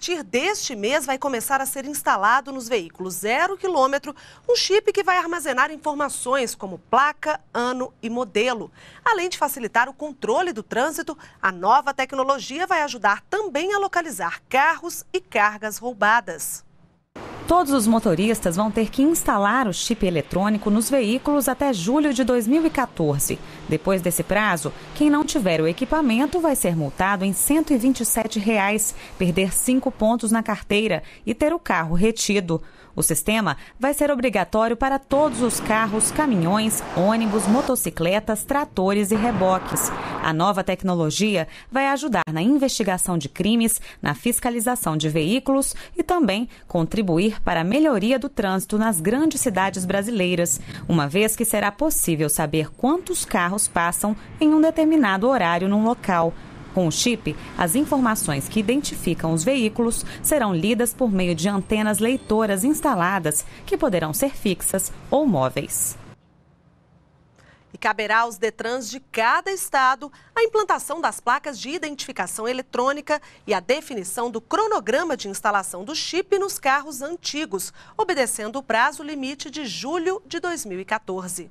partir deste mês, vai começar a ser instalado nos veículos zero quilômetro um chip que vai armazenar informações como placa, ano e modelo. Além de facilitar o controle do trânsito, a nova tecnologia vai ajudar também a localizar carros e cargas roubadas. Todos os motoristas vão ter que instalar o chip eletrônico nos veículos até julho de 2014. Depois desse prazo, quem não tiver o equipamento vai ser multado em R$ 127, perder cinco pontos na carteira e ter o carro retido. O sistema vai ser obrigatório para todos os carros, caminhões, ônibus, motocicletas, tratores e reboques. A nova tecnologia vai ajudar na investigação de crimes, na fiscalização de veículos e também contribuir para a melhoria do trânsito nas grandes cidades brasileiras, uma vez que será possível saber quantos carros passam em um determinado horário num local. Com o chip, as informações que identificam os veículos serão lidas por meio de antenas leitoras instaladas, que poderão ser fixas ou móveis. E caberá aos Detrans de cada estado a implantação das placas de identificação eletrônica e a definição do cronograma de instalação do chip nos carros antigos, obedecendo o prazo limite de julho de 2014.